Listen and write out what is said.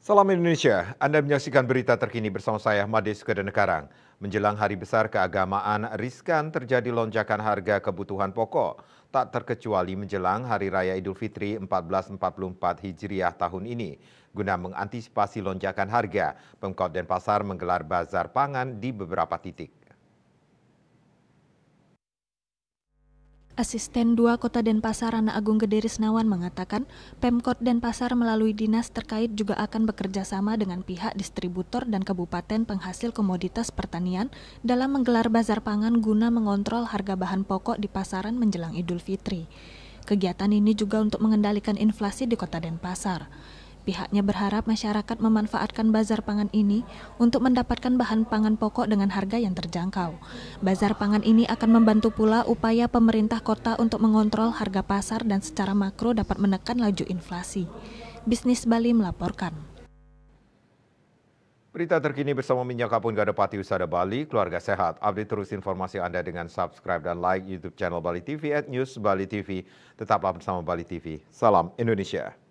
Salam Indonesia, Anda menyaksikan berita terkini bersama saya Madis Kedenekaran. Menjelang hari besar keagamaan, riskan terjadi lonjakan harga kebutuhan pokok. Tak terkecuali menjelang Hari Raya Idul Fitri 1444 Hijriah tahun ini. Guna mengantisipasi lonjakan harga, Pemkot Denpasar menggelar bazar pangan di beberapa titik. Asisten 2 Kota Denpasar Rana Agung Gede Risnawan mengatakan, Pemkot Denpasar melalui dinas terkait juga akan bekerja sama dengan pihak distributor dan kabupaten penghasil komoditas pertanian dalam menggelar bazar pangan guna mengontrol harga bahan pokok di pasaran menjelang Idul Fitri. Kegiatan ini juga untuk mengendalikan inflasi di Kota Denpasar. Pihaknya berharap masyarakat memanfaatkan bazar pangan ini untuk mendapatkan bahan pangan pokok dengan harga yang terjangkau. Bazar pangan ini akan membantu pula upaya pemerintah kota untuk mengontrol harga pasar dan secara makro dapat menekan laju inflasi. Bisnis Bali melaporkan. Berita terkini bersama Minyak Kapun Gadapati Usada Bali, Keluarga Sehat. Update terus informasi Anda dengan subscribe dan like YouTube channel Bali TV at News Bali TV. Tetaplah bersama Bali TV. Salam Indonesia.